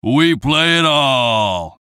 We play it all.